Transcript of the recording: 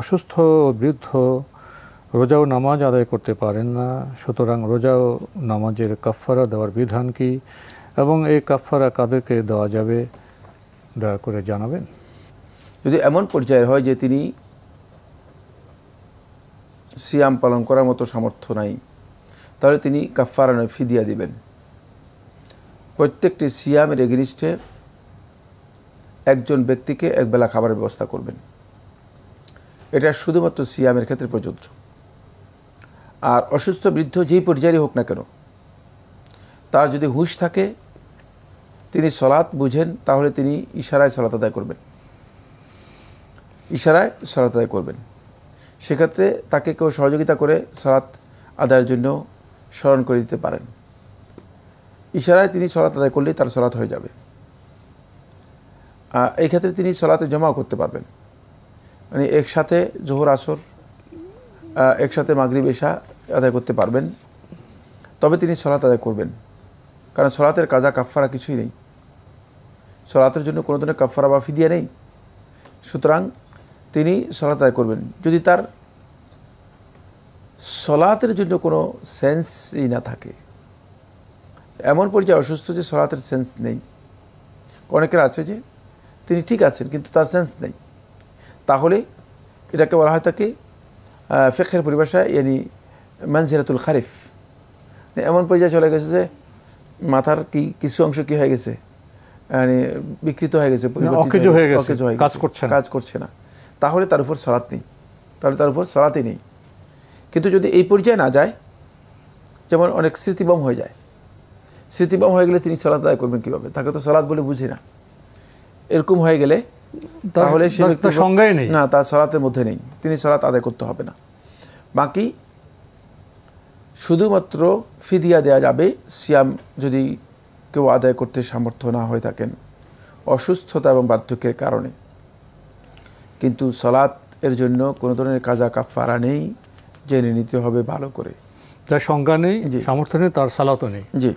অসুস্থ বৃদ্ধ রোজাও নামাজ আদায় করতে পারেন না সুতরাং রোজাও নামাজের কাফারা দেওয়ার বিধান কি এবং এই কাফারা কাদেরকে দেওয়া যাবে দয়া করে জানাবেন যদি এমন পর্যায়ে হয় যে তিনি সিয়াম পালন করার মতো সামর্থ্য নাই তাহলে তিনি কাফারা নয় ফিদিয়া দিবেন প্রত্যেকটি সিয়ামের এগেনিস্টে একজন ব্যক্তিকে একবেলা খাবারের ব্যবস্থা করবেন এটা শুধুমাত্র সিয়ামের ক্ষেত্রে প্রযোজ্য আর অসুস্থ বৃদ্ধ যেই পর্যায়েরই হোক না কেন তার যদি হুঁশ থাকে তিনি সলাৎ বুঝেন তাহলে তিনি ইশারায় সলাত আদায় করবেন ইশারায় সলাত আদায় করবেন সেক্ষেত্রে তাকে কেউ সহযোগিতা করে সলাৎ আদায়ের জন্য স্মরণ করে দিতে পারেন ইশারায় তিনি সলাৎ আদায় করলেই তার সলাৎ হয়ে যাবে এই ক্ষেত্রে তিনি সলাতে জমাও করতে পারবেন মানে একসাথে জোহর আসর একসাথে মাগরিব এশা আদায় করতে পারবেন তবে তিনি সলাত আদায় করবেন কারণ সলাতের কাজা কাফারা কিছুই নেই সলাতের জন্য কোনো ধরনের কাফারা বা ফিদিয়া নেই সুতরাং তিনি সলাত আদায় করবেন যদি তার সলাতের জন্য কোনো সেন্সই না থাকে এমন পর্যায়ে অসুস্থ যে সলাতের সেন্স নেই অনেকের আছে যে তিনি ঠিক আছেন কিন্তু তার সেন্স নেই তাহলে এটাকে বলা হয় থাকে ফেকের পরিভাষায় ইয়ানি মানজিরাতুল খারিফ মানে এমন পর্যায়ে চলে গেছে যে মাথার কি কিছু অংশ কি হয়ে গেছে মানে বিকৃত হয়ে গেছে মানে কাজ করছে না তাহলে তার উপর সরাত নেই তাহলে তার উপর সরাতে নেই কিন্তু যদি এই পর্যায়ে না যায় যেমন অনেক স্মৃতিবম হয়ে যায় স্মৃতিবম হয়ে গেলে তিনি সলাত আদায় করবেন কীভাবে তাকে তো সলাদ বলে বুঝি না এরকম হয়ে গেলে তাহলে সে ব্যক্তি সংজ্ঞায় নেই না তার সরাতের মধ্যে নেই তিনি সরাত আদায় করতে হবে না বাকি শুধুমাত্র ফিদিয়া দেয়া যাবে সিয়াম যদি কেউ আদায় করতে সামর্থ্য না হয়ে থাকেন অসুস্থতা এবং বার্ধক্যের কারণে কিন্তু সলাৎ এর জন্য কোনো ধরনের কাজা কাফারা নেই জেনে নিতে হবে ভালো করে তার সংজ্ঞা নেই সামর্থ্য নেই তার সালাতও নেই জি